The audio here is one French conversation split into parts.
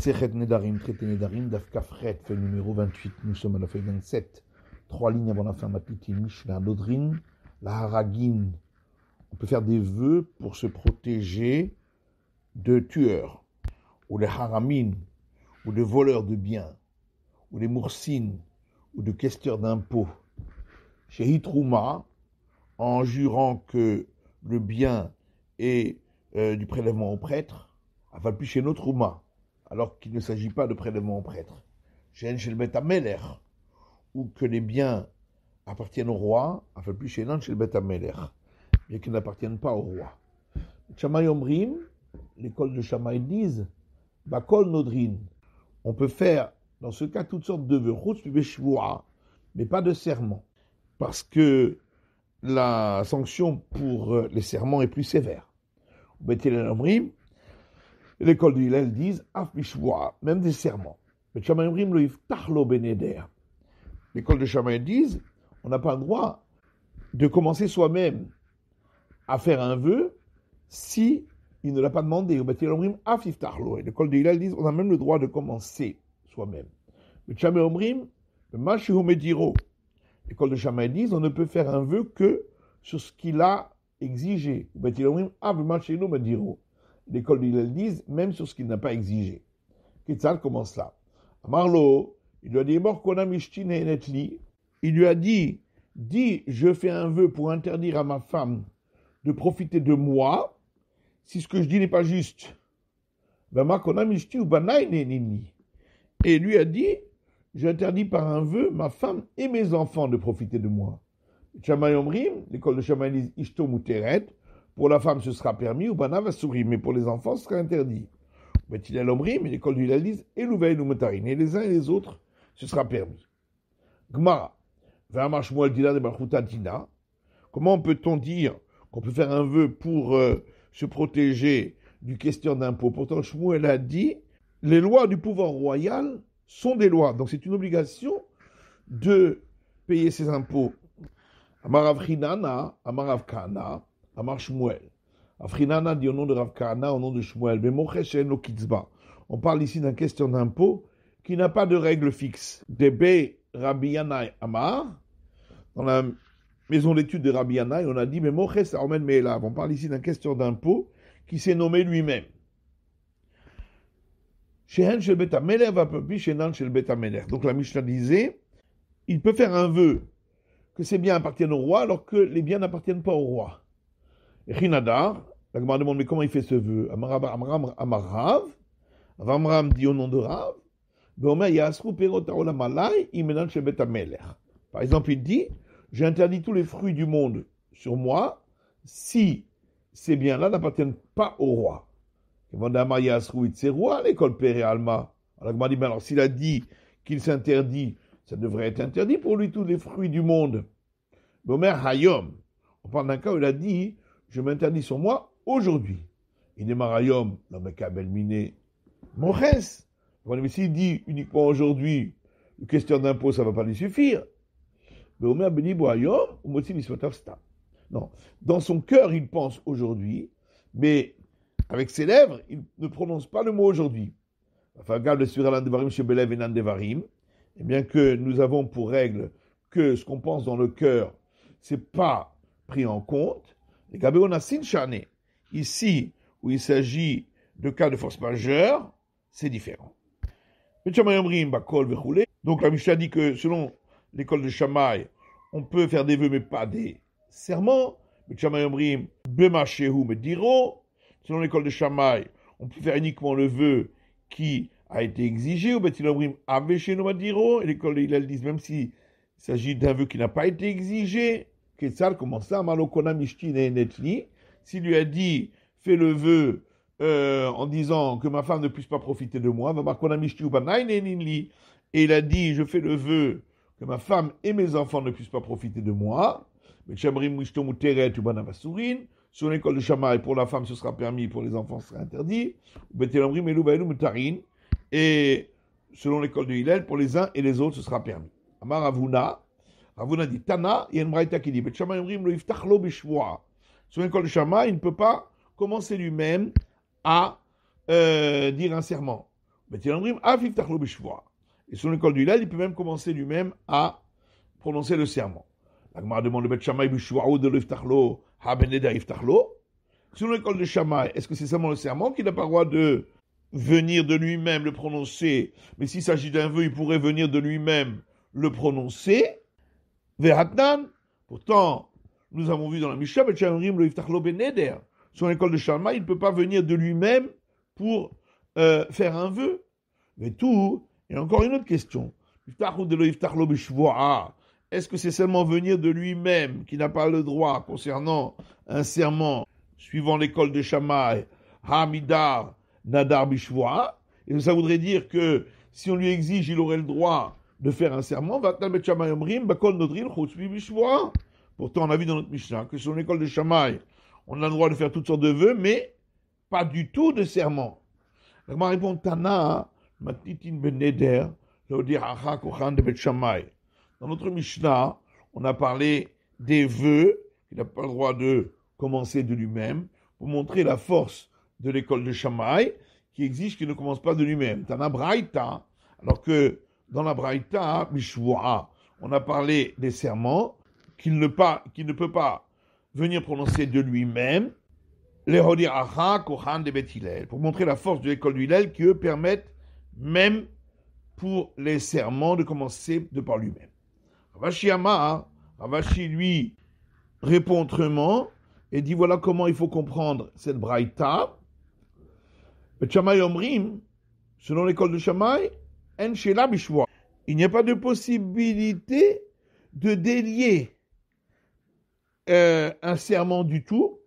Sechet Nedarim, traité Nedarim, Daf Kafret, fait numéro 28, nous sommes à la feuille 27. Trois lignes avant la fin, ma pitié, Mishnah, Lodrin, la Haragin. On peut faire des vœux pour se protéger de tueurs, ou les haramines, ou de voleurs de biens, ou les moursines, ou de questeurs d'impôts. Chez Hitrouma, en jurant que le bien est euh, du prélèvement au prêtre, aval plus chez notre Rouma, alors qu'il ne s'agit pas de prélèvement au prêtre. Chez ou que les biens appartiennent au roi, enfin plus chez chez le mais qu'ils n'appartiennent pas au roi. Chamaï Omrim, l'école de Chamaï disent, Bakol Nodrin, on peut faire dans ce cas toutes sortes de vœux, mais pas de serment, parce que la sanction pour euh, les serments est plus sévère. Omrim, l'école de dit « disent Afishwa, même des serments. Mais Shamaïmrim le Tarlo Beneder. L'école de Shamaïm dit « on n'a pas le droit de commencer soi-même à faire un vœu si il ne l'a pas demandé. Afif Tarlo. Et l'école de Hillel dit « on a même le droit de commencer soi-même. Mais Shamaïmrim, me Mediro. L'école de Shamaïm dit « on ne peut faire un vœu que sur ce qu'il a exigé. Av me Mediro l'école d'Hillel disent, même sur ce qu'il n'a pas exigé. Kitzal commence là. Marlo, il lui a dit, il lui a dit, dit, je fais un vœu pour interdire à ma femme de profiter de moi, si ce que je dis n'est pas juste. Ben ben et lui a dit, j'interdis par un vœu ma femme et mes enfants de profiter de moi. l'école de pour la femme, ce sera permis, ou banav souri, mais pour les enfants, ce sera interdit. Mais il mais l'école du Lalise, et nous ou et les uns et les autres, ce sera permis. Gmara, de Comment peut-on dire qu'on peut faire un vœu pour euh, se protéger du question d'impôt Pourtant, elle a dit les lois du pouvoir royal sont des lois. Donc, c'est une obligation de payer ses impôts. Amarav Hinana, Amar Shmuel. dit au de Rav au nom de Shmuel. On parle ici d'un question d'impôt qui n'a pas de règle fixe. dans la maison d'études de Rabbi on a dit mais On parle ici d'un question d'impôt qui s'est nommé lui-même. Donc la Mishnah disait il peut faire un vœu que ses biens appartiennent au roi alors que les biens n'appartiennent pas au roi. Rinadar, la Gemara demande, mais comment il fait ce vœu Amarav, Amram, Amarav. dit au nom de Rav. Par exemple, il dit, j'ai interdit tous les fruits du monde sur moi, si ces biens-là n'appartiennent pas au roi. roi, l'école Père Alma. Alors, dit, alors, s'il a dit qu'il s'interdit, ça devrait être interdit pour lui tous les fruits du monde. Bomer Hayom. On parle d'un cas où il a dit, je m'interdis sur moi aujourd'hui. Inemarayom, belminé, Mais s'il dit uniquement aujourd'hui, une question d'impôt, ça ne va pas lui suffire. Mais Non. Dans son cœur, il pense aujourd'hui, mais avec ses lèvres, il ne prononce pas le mot aujourd'hui. Et eh bien que nous avons pour règle que ce qu'on pense dans le cœur, c'est pas pris en compte, Ici, où il s'agit de cas de force majeure, c'est différent. Bah, Donc la Mishnah dit que selon l'école de Shammai, on peut faire des vœux mais pas des serments. Selon l'école de Shammai, on peut faire uniquement le vœu qui a été exigé. Ou et l'école dit disent même s'il s'agit d'un vœu qui n'a pas été exigé, Ketsar, comment ça Malokona Netli. S'il lui a dit, fais le vœu euh, en disant que ma femme ne puisse pas profiter de moi, et il a dit, je fais le vœu que ma femme et mes enfants ne puissent pas profiter de moi, selon l'école de Shamaï, pour la femme, ce sera permis, pour les enfants, ce sera interdit. Et selon l'école de Hillel, pour les uns et les autres, ce sera permis. Amar Ravuna dit Tana, il y a une braïta qui dit le Shama lo iftachlo bishvoa. Selon le Shama, il ne peut pas commencer lui-même à euh, dire un serment. il Imrim af iftachlo bishvoa. Et sur l'école du Lal, il peut même commencer lui-même à prononcer le serment. L'Agmar demande le Bet bishvoa ou de iftachlo. Selon l'école de Shama, est-ce que c'est seulement le serment qu'il n'a pas le droit de venir de lui-même le prononcer Mais s'il s'agit d'un vœu, il pourrait venir de lui-même le prononcer. Vehatnan, pourtant, nous avons vu dans la Mishnah, ben sur l'école de Shalma, il ne peut pas venir de lui-même pour euh, faire un vœu. Mais tout, et encore une autre question. Est-ce que c'est seulement venir de lui-même qui n'a pas le droit concernant un serment suivant l'école de Shammai, Hamidar, Nadar Bishvoa Et ça voudrait dire que si on lui exige, il aurait le droit de faire un serment. Pourtant, on a vu dans notre Mishnah que sur l'école de Shamaï, on a le droit de faire toutes sortes de vœux, mais pas du tout de serment. Matitin ben dans notre Mishnah, on a parlé des vœux, il n'a pas le droit de commencer de lui-même, pour montrer la force de l'école de Shamaï, qui exige qu'il ne commence pas de lui-même. Tana alors que dans la Braïta, hein, on a parlé des serments qu'il ne, pas, qu'il ne peut pas venir prononcer de lui-même, les Hodiracha, Kohan de Bethilel, pour montrer la force de l'école du Hillel qui, eux, permettent même pour les serments de commencer de par lui-même. Ravashi hein. Ravashi, lui, répond autrement et dit voilà comment il faut comprendre cette Braïta. Chamaï Omrim, selon l'école de chamaï il n'y a pas de possibilité de délier euh, un serment du tout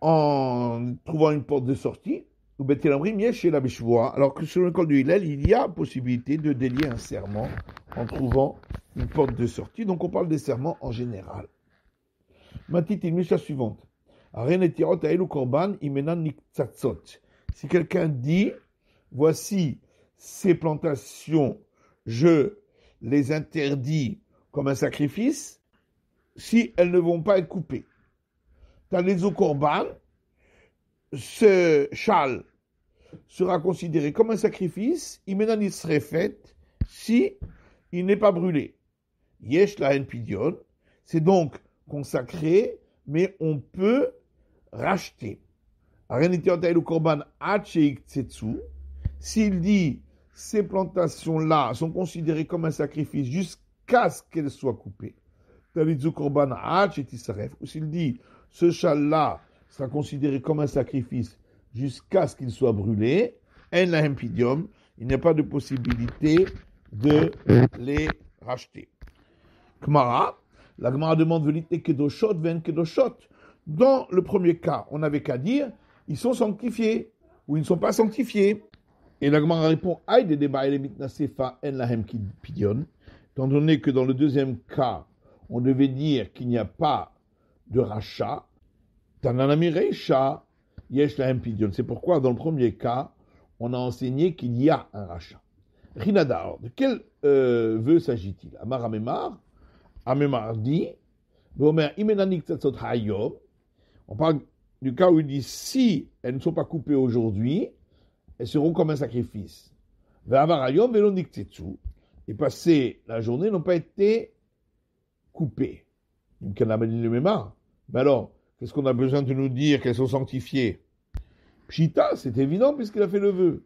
en trouvant une porte de sortie. Ou chez la Alors que sur le col du Hillel, il y a possibilité de délier un serment en trouvant une porte de sortie. Donc on parle des serments en général. Maintenant, il la suivante. Si quelqu'un dit, voici ces plantations, je les interdis comme un sacrifice si elles ne vont pas être coupées. les les corban, ce châle sera considéré comme un sacrifice, il serait fait si il n'est pas brûlé. Yesh la c'est donc consacré, mais on peut racheter. S'il dit ces plantations-là sont considérées comme un sacrifice jusqu'à ce qu'elles soient coupées. Korban Ou s'il dit, ce châle-là sera considéré comme un sacrifice jusqu'à ce qu'il soit brûlé, en la il n'y a pas de possibilité de les racheter. Kmara, la k'mara demande ven Dans le premier cas, on n'avait qu'à dire, ils sont sanctifiés ou ils ne sont pas sanctifiés. Et la Gemara répond Étant donné que dans le deuxième cas, on devait dire qu'il n'y a pas de rachat, c'est pourquoi dans le premier cas, on a enseigné qu'il y a un rachat. Rinadar, de quel euh, vœu s'agit-il Amar Amemar, Amemar dit, on parle du cas où il dit si elles ne sont pas coupées aujourd'hui, elles seront comme un sacrifice. Et passer la journée n'ont pas été coupées. Mais alors, qu'est-ce qu'on a besoin de nous dire qu'elles sont sanctifiées Pshita, c'est évident puisqu'il a fait le vœu.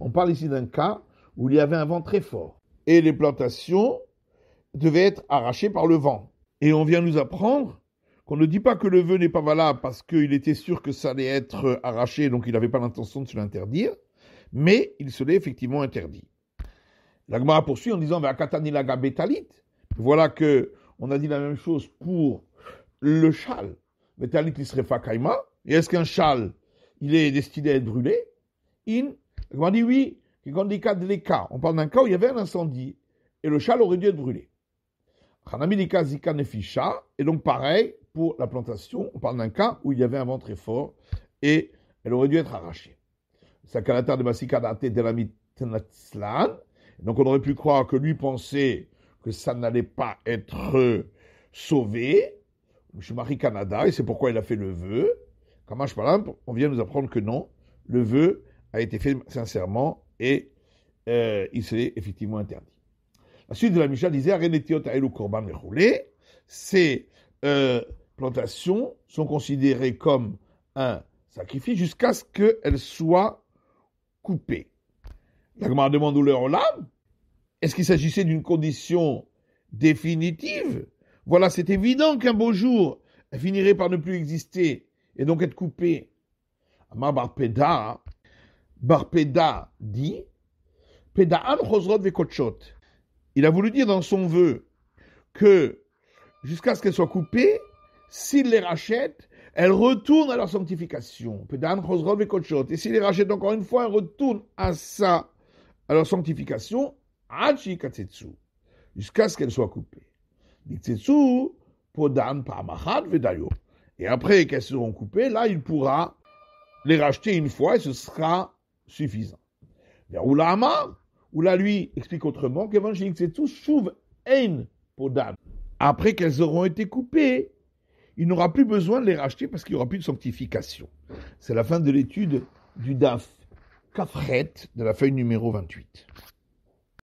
On parle ici d'un cas où il y avait un vent très fort et les plantations devaient être arrachées par le vent. Et on vient nous apprendre qu'on ne dit pas que le vœu n'est pas valable parce qu'il était sûr que ça allait être euh, arraché, donc il n'avait pas l'intention de se l'interdire, mais il se l'est effectivement interdit. a poursuit en disant Betalit. Voilà que on a dit la même chose pour le châle. Betalit serait Kaima. Et est-ce qu'un châle, il est destiné à être brûlé In. L'Agmara dit oui. Quand on parle d'un cas où il y avait un incendie et le châle aurait dû être brûlé. Et donc pareil, pour la plantation, on parle d'un cas où il y avait un vent très fort et elle aurait dû être arrachée. de de Donc on aurait pu croire que lui pensait que ça n'allait pas être sauvé. mari Canada, et c'est pourquoi il a fait le vœu. parle on vient nous apprendre que non, le vœu a été fait sincèrement et euh, il s'est effectivement interdit. La suite de la Mishnah disait Ces euh, plantations sont considérées comme un sacrifice jusqu'à ce qu'elles soient coupées. La demande où leur lame Est-ce qu'il s'agissait d'une condition définitive Voilà, c'est évident qu'un beau jour, elle finirait par ne plus exister et donc être coupée. Ma Barpeda, Barpeda dit Pedaan Chosrot Vekotchot. Il a voulu dire dans son vœu que jusqu'à ce qu'elles soient coupées, s'il les rachète, elles retournent à leur sanctification. Et s'il les rachète encore une fois, elles retournent à ça, à leur sanctification, jusqu'à ce qu'elles soient coupées. Et après qu'elles seront coupées, là, il pourra les racheter une fois et ce sera suffisant. Vers ou là, lui explique autrement c'est tout haine pour Dame. Après qu'elles auront été coupées, il n'aura plus besoin de les racheter parce qu'il n'y aura plus de sanctification. C'est la fin de l'étude du DAF Kafret de la feuille numéro 28.